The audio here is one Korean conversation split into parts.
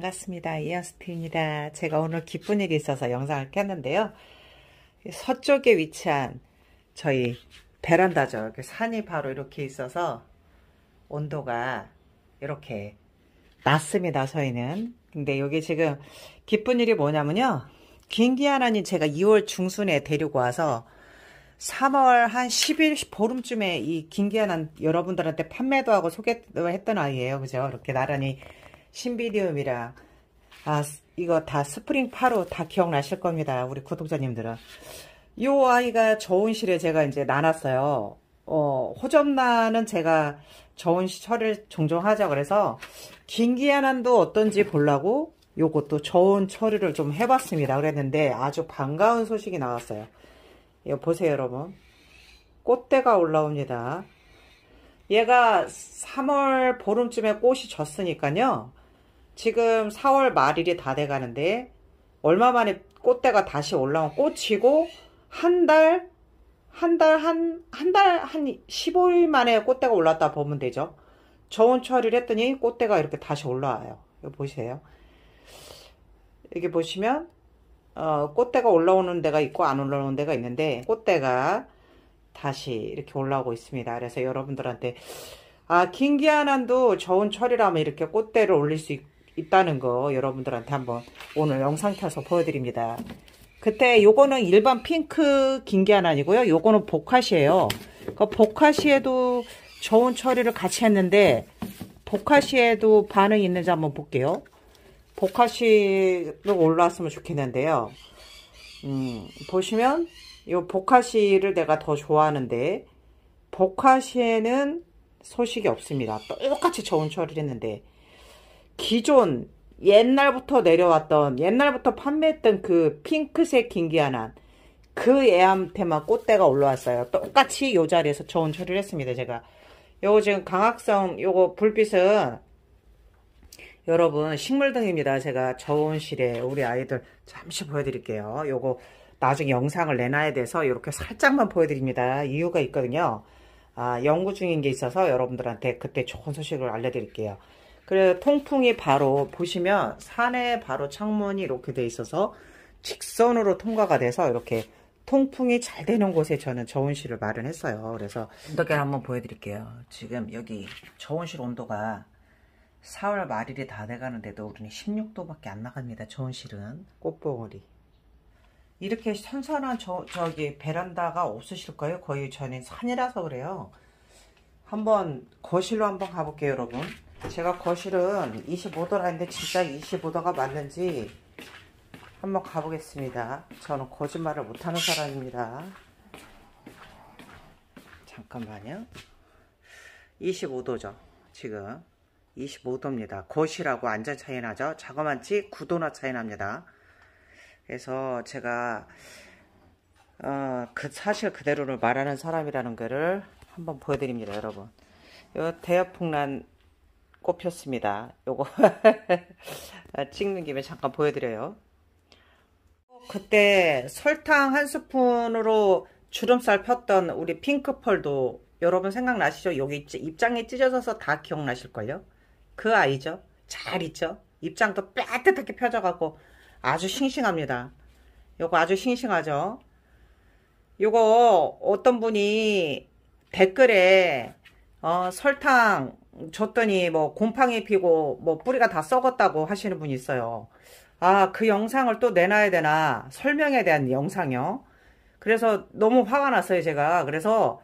반갑습니다. 이어스트입니다. 제가 오늘 기쁜 일이 있어서 영상을 켰는데요. 서쪽에 위치한 저희 베란다죠. 산이 바로 이렇게 있어서 온도가 이렇게 낮습니다. 저희는. 근데 여기 지금 기쁜 일이 뭐냐면요. 긴기 하나님 제가 2월 중순에 데리고 와서 3월 한 10일 보름쯤에 이 긴기 하나 여러분들한테 판매도 하고 소개도 했던 아이예요. 그죠? 이렇게 나란히 신비디움이랑 아 이거 다 스프링 파로 다 기억나실 겁니다. 우리 구독자님들은 요 아이가 저온실에 제가 이제 나눴어요. 어, 호접나는 제가 저온실 처리를 종종 하자 그래서 긴기야난도 어떤지 보려고 요것도 저온 처리를 좀 해봤습니다. 그랬는데 아주 반가운 소식이 나왔어요. 이거 예, 보세요 여러분. 꽃대가 올라옵니다. 얘가 3월 보름쯤에 꽃이 졌으니까요. 지금 4월 말일이 다 돼가는데 얼마 만에 꽃대가 다시 올라온 꽃이고 한 달, 한 달, 한, 한 달, 한 15일 만에 꽃대가 올랐다 보면 되죠. 저온 처리를 했더니 꽃대가 이렇게 다시 올라와요. 이거 보세요. 이게 보시면, 어, 꽃대가 올라오는 데가 있고 안 올라오는 데가 있는데, 꽃대가 다시 이렇게 올라오고 있습니다. 그래서 여러분들한테, 아, 긴기아난도 저온 처리라면 이렇게 꽃대를 올릴 수 있고, 있다는 거 여러분들한테 한번 오늘 영상 켜서 보여드립니다. 그때 요거는 일반 핑크 긴 게 하나 아니고요. 요거는 보카시예요. 그 보카시에도 저온 처리를 같이 했는데 보카시에도 반응이 있는지 한번 볼게요. 보카시도 올라왔으면 좋겠는데요. 음, 보시면 요 보카시를 내가 더 좋아하는데 보카시에는 소식이 없습니다. 똑같이 저온 처리를 했는데 기존 옛날부터 내려왔던 옛날부터 판매했던 그 핑크색 긴기아난 그 애한테만 꽃대가 올라왔어요. 똑같이 요 자리에서 저온 처리를 했습니다. 제가 요거 지금 강학성 요거 불빛은 여러분 식물등입니다. 제가 저온실에 우리 아이들 잠시 보여드릴게요. 요거 나중에 영상을 내놔야 돼서 이렇게 살짝만 보여드립니다. 이유가 있거든요. 아, 연구 중인 게 있어서 여러분들한테 그때 좋은 소식을 알려드릴게요. 그래서 통풍이 바로 보시면 산에 바로 창문이 이렇게 돼 있어서 직선으로 통과가 돼서 이렇게 통풍이 잘 되는 곳에 저는 저온실을 마련했어요. 그래서 온도계를 한번 보여드릴게요. 지금 여기 저온실 온도가 4월 말일이 다 돼가는데도 우리는 16도밖에 안 나갑니다. 저온실은 꽃봉오리 이렇게 선선한 저, 저기 베란다가 없으실 거예요. 거의 저는 산이라서 그래요. 한번 거실로 한번 가볼게요, 여러분. 제가 거실은 25도라 는데 진짜 25도가 맞는지 한번 가보겠습니다. 저는 거짓말을 못하는 사람입니다. 잠깐만요. 25도죠. 지금 25도입니다. 거실하고 안전 차이 나죠. 자그만치 9도나 차이 납니다. 그래서 제가 어, 그 사실 그대로를 말하는 사람이라는 것을 한번 보여드립니다. 여러분. 이 대여풍란 꼽혔습니다. 요거 찍는 김에 잠깐 보여드려요. 그때 설탕 한 스푼으로 주름살 폈던 우리 핑크펄도 여러분 생각나시죠? 여기 입장에 찢어져서 다 기억나실걸요? 그 아이죠? 잘 있죠? 입장도 빼뜻하게 펴져갖고 아주 싱싱합니다. 요거 아주 싱싱하죠? 요거 어떤 분이 댓글에 어, 설탕 줬더니 뭐 곰팡이 피고 뭐 뿌리가 다 썩었다고 하시는 분이 있어요. 아, 그 영상을 또 내놔야 되나 설명에 대한 영상이요. 그래서 너무 화가 났어요, 제가. 그래서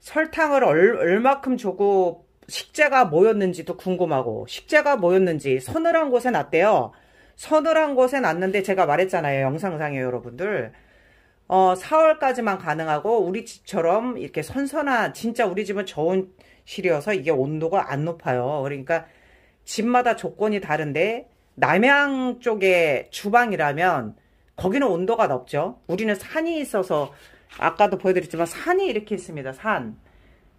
설탕을 얼, 얼마큼 주고 식재가 뭐였는지도 궁금하고 식재가 뭐였는지 서늘한 곳에 놨대요. 서늘한 곳에 놨는데 제가 말했잖아요, 영상상에 여러분들. 어, 4월까지만 가능하고 우리 집처럼 이렇게 선선한 진짜 우리 집은 저온실이어서 이게 온도가 안 높아요. 그러니까 집마다 조건이 다른데 남양 쪽에 주방이라면 거기는 온도가 높죠. 우리는 산이 있어서 아까도 보여드렸지만 산이 이렇게 있습니다. 산.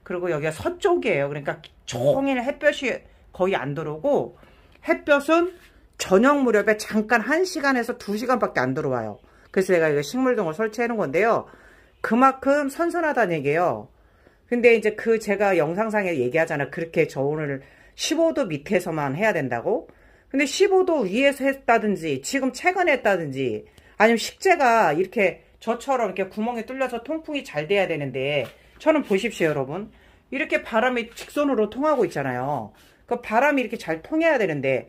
그리고 여기가 서쪽이에요. 그러니까 종일 햇볕이 거의 안 들어오고 햇볕은 저녁 무렵에 잠깐 1시간에서 2시간밖에 안 들어와요. 그래서 내가 이거 식물등을 설치해 놓은 건데요. 그만큼 선선하다는 얘기예요. 근데 이제 그 제가 영상상에 얘기하잖아. 그렇게 저온을 15도 밑에서만 해야 된다고. 근데 15도 위에서 했다든지 지금 최근에 했다든지 아니면 식재가 이렇게 저처럼 이렇게 구멍이 뚫려서 통풍이 잘 돼야 되는데 저는 보십시오 여러분 이렇게 바람이 직선으로 통하고 있잖아요 그 바람이 이렇게 잘 통해야 되는데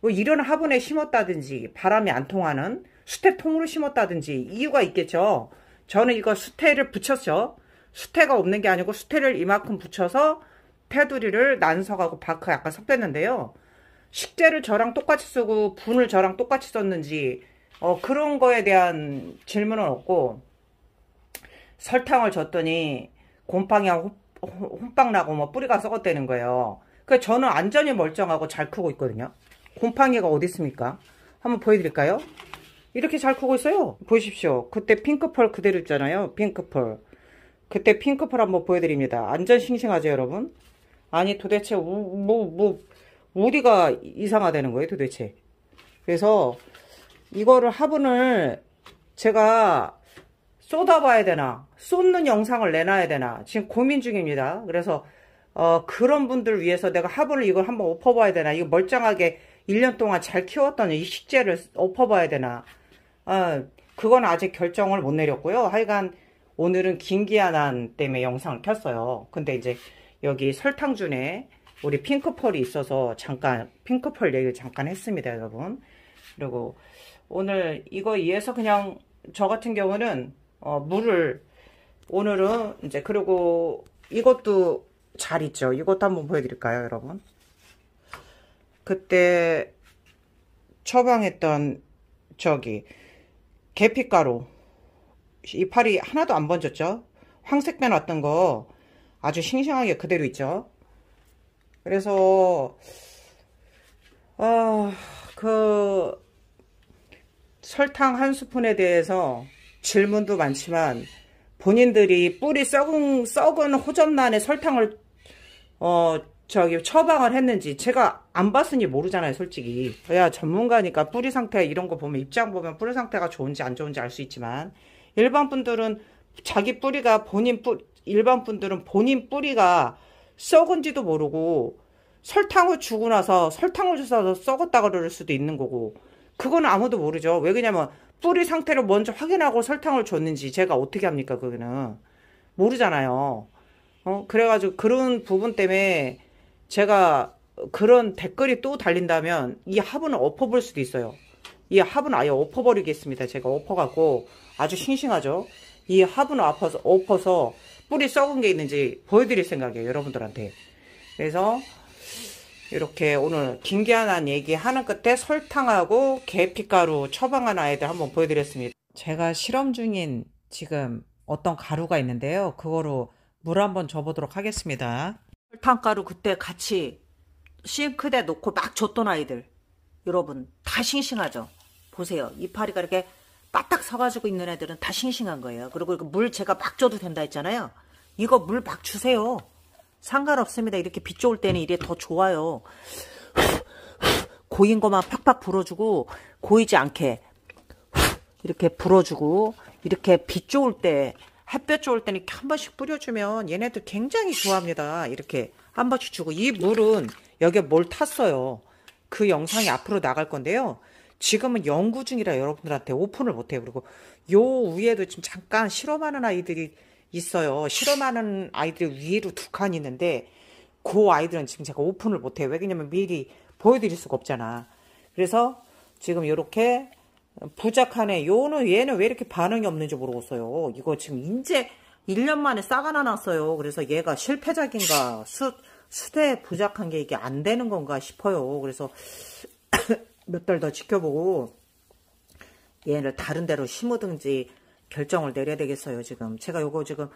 뭐 이런 화분에 심었다든지 바람이 안 통하는 수태통으로 심었다든지 이유가 있겠죠. 저는 이거 수태를 붙였죠. 수태가 없는 게 아니고 수태를 이만큼 붙여서 테두리를 난석하고 바크 약간 섞였는데요. 식재를 저랑 똑같이 쓰고 분을 저랑 똑같이 썼는지 어, 그런 거에 대한 질문은 없고 설탕을 줬더니 곰팡이랑 혼빵 나고 뭐 뿌리가 썩었다는 거예요. 그 저는 안전히 멀쩡하고 잘 크고 있거든요. 곰팡이가 어디 있습니까? 한번 보여드릴까요? 이렇게 잘 크고 있어요. 보십시오. 그때 핑크펄 그대로 있잖아요. 핑크펄. 그때 핑크펄 한번 보여드립니다. 완전 싱싱하죠, 여러분? 아니, 도대체, 뭐 뭐, 뭐, 어디가 이상화되는 거예요, 도대체? 그래서 이거를 화분을 제가 쏟아봐야 되나, 쏟는 영상을 내놔야 되나, 지금 고민 중입니다. 그래서 어, 그런 분들 위해서 내가 화분을 이걸 한번 엎어봐야 되나, 이거 멀쩡하게 1년 동안 잘 키웠던 이 식재를 엎어봐야 되나, 어, 그건 아직 결정을 못 내렸고요. 하여간 오늘은 김기아난 때문에 영상을 켰어요. 근데 이제 여기 설탕준에 우리 핑크펄이 있어서 잠깐 핑크펄 얘기를 잠깐 했습니다. 여러분. 그리고 오늘 이거 이해서 그냥 저 같은 경우는 어, 물을 오늘은 이제 그리고 이것도 잘 있죠. 이것도 한번 보여드릴까요 여러분. 그때 처방했던 저기 계피가루 이파리 하나도 안 번졌죠 황색배 왔던거 아주 싱싱하게 그대로 있죠 그래서 어, 그 설탕 한 스푼에 대해서 질문도 많지만 본인들이 뿌리 썩은 썩은 호접란에 설탕을 어, 저기 처방을 했는지 제가 안 봤으니 모르잖아요 솔직히 야 전문가니까 뿌리 상태 이런 거 보면 입장 보면 뿌리 상태가 좋은지 안 좋은지 알 수 있지만 일반 분들은 자기 뿌리가 본인 뿌리 일반 분들은 본인 뿌리가 썩은지도 모르고 설탕을 주고 나서 설탕을 주서 썩었다 그럴 수도 있는 거고 그건 아무도 모르죠 왜 그러냐면 뿌리 상태를 먼저 확인하고 설탕을 줬는지 제가 어떻게 합니까 그거는 모르잖아요 어 그래가지고 그런 부분 때문에 제가 그런 댓글이 또 달린다면 이 합은 엎어볼 수도 있어요. 이 합은 아예 엎어버리겠습니다. 제가 엎어갖고 아주 싱싱하죠. 이 합은 엎어서, 엎어서 뿌리 썩은 게 있는지 보여드릴 생각이에요. 여러분들한테. 그래서 이렇게 오늘 김기한한 얘기 하는 끝에 설탕하고 계피가루 처방한 아이들 한번 보여드렸습니다. 제가 실험 중인 지금 어떤 가루가 있는데요. 그거로 물 한번 줘보도록 하겠습니다. 설탕가루 그때 같이 싱크대 놓고 막 줬던 아이들 여러분 다 싱싱하죠 보세요 이파리가 이렇게 빠딱 서가지고 있는 애들은 다 싱싱한 거예요 그리고 물 제가 막 줘도 된다 했잖아요 이거 물 막 주세요 상관없습니다 이렇게 비 좋을 때는 이게 더 좋아요 고인 것만 팍팍 불어주고 고이지 않게 이렇게 불어주고 이렇게 비 좋을 때 햇볕 좋을 때는 이렇게 한 번씩 뿌려주면 얘네들 굉장히 좋아합니다. 이렇게 한 번씩 주고 이 물은 여기에 뭘 탔어요. 그 영상이 앞으로 나갈 건데요. 지금은 연구 중이라 여러분들한테 오픈을 못해요. 그리고 요 위에도 지금 잠깐 실험하는 아이들이 있어요. 실험하는 아이들이 위로 두 칸 있는데 그 아이들은 지금 제가 오픈을 못해요. 왜냐면 미리 보여드릴 수가 없잖아. 그래서 지금 이렇게 부작하네. 요는 얘는 왜 이렇게 반응이 없는지 모르겠어요. 이거 지금 이제 1년 만에 싸가 나났어요. 그래서 얘가 실패작인가 수, 수대 부작한 게 이게 안 되는 건가 싶어요. 그래서 몇 달 더 지켜보고 얘를 다른 데로 심어든지 결정을 내려야 되겠어요. 지금 제가 요거 지금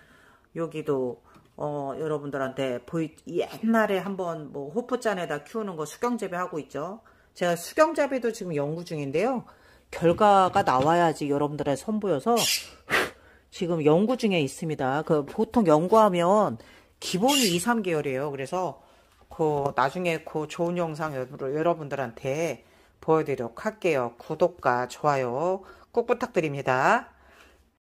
여기도 어, 여러분들한테 보이, 옛날에 한번 뭐 호프잔에다 키우는 거 수경재배 하고 있죠. 제가 수경재배도 지금 연구 중인데요. 결과가 나와야지 여러분들의 선보여서 지금 연구 중에 있습니다. 그 보통 연구하면 기본이 2, 3개월이에요. 그래서 그 나중에 그 좋은 영상 여러분들한테 보여드리도록 할게요. 구독과 좋아요 꼭 부탁드립니다.